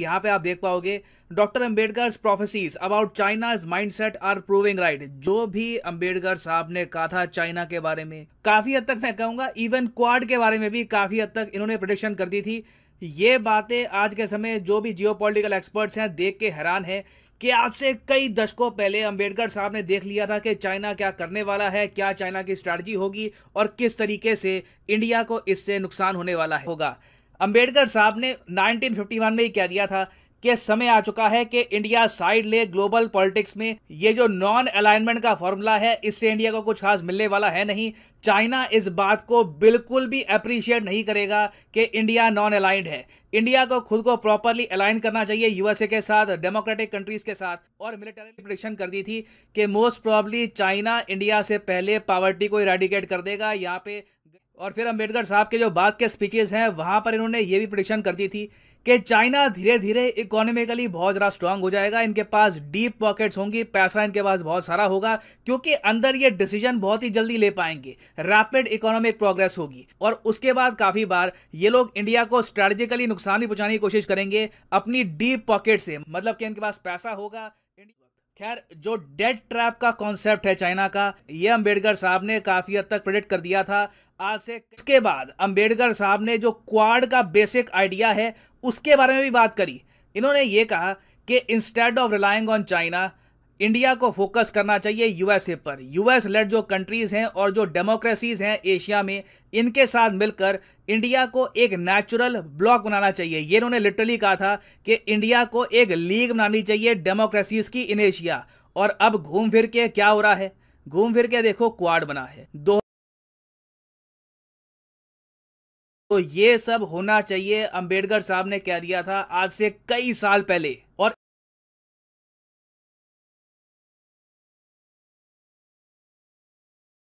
यहाँ पे आप देख पाओगे doctor Ambedkar prophesies about China mindset are proving right जो भी अम्बेडकर साहब ने कहा था चाइना के बारे में काफी हद तक मैं कहूंगा इवन क्वाड के बारे में भी काफी हद तक इन्होंने प्रोडिक्शन कर दी थी ये बातें आज के समय जो भी जियो एक्सपर्ट्स हैं देख के हैरान है कि आज से कई दशकों पहले अंबेडकर साहब ने देख लिया था कि चाइना क्या करने वाला है क्या चाइना की स्ट्रैटी होगी और किस तरीके से इंडिया को इससे नुकसान होने वाला होगा अंबेडकर साहब ने 1951 में ही कह दिया था कि समय आ चुका है कि इंडिया साइड ले ग्लोबल पॉलिटिक्स में ये जो नॉन अलाइनमेंट का फॉर्मूला है इससे इंडिया को कुछ खास मिलने वाला है नहीं चाइना इस बात को बिल्कुल भी अप्रिशिएट नहीं करेगा कि इंडिया नॉन अलाइंड है इंडिया को खुद को प्रॉपरली अलाइन करना चाहिए यूएसए के साथ डेमोक्रेटिक कंट्रीज के साथ और मिलिटरी प्रशन कर दी थी कि मोस्ट प्रॉब्ली चाइना इंडिया से पहले पावर्टी को इराडिकेट कर देगा यहाँ पे और फिर अम्बेडकर साहब के जो बाद के स्पीचेस हैं वहाँ पर इन्होंने ये भी प्रडिक्शन कर दी थी कि चाइना धीरे धीरे इकोनॉमिकली बहुत ज़्यादा स्ट्रांग हो जाएगा इनके पास डीप पॉकेट्स होंगी पैसा इनके पास बहुत सारा होगा क्योंकि अंदर ये डिसीजन बहुत ही जल्दी ले पाएंगे रैपिड इकोनॉमिक प्रोग्रेस होगी और उसके बाद काफ़ी बार ये लोग इंडिया को स्ट्रैटेजिकली नुकसान भी पहुँचाने की कोशिश करेंगे अपनी डीप पॉकेट से मतलब कि इनके पास पैसा होगा खैर जो डेड ट्रैप का कॉन्सेप्ट है चाइना का ये अंबेडकर साहब ने काफ़ी हद तक प्रेडिक्ट कर दिया था आज से इसके बाद अंबेडकर साहब ने जो क्वाड का बेसिक आइडिया है उसके बारे में भी बात करी इन्होंने ये कहा कि instead of relying on China India को फोकस करना चाहिए यूएसए पर यूएस लेड जो कंट्रीज़ हैं और जो डेमोक्रेसीज़ हैं एशिया में इनके साथ मिलकर इंडिया को एक नेचुरल ब्लॉक बनाना चाहिए ये इन्होंने लिटरली कहा था कि इंडिया को एक लीग बनानी चाहिए डेमोक्रेसीज़ की इन एशिया और अब घूम फिर के क्या हो रहा है घूम फिर के देखो क्वाड बना है दो तो ये सब होना चाहिए अंबेडकर साहब ने कह दिया था आज से कई साल पहले और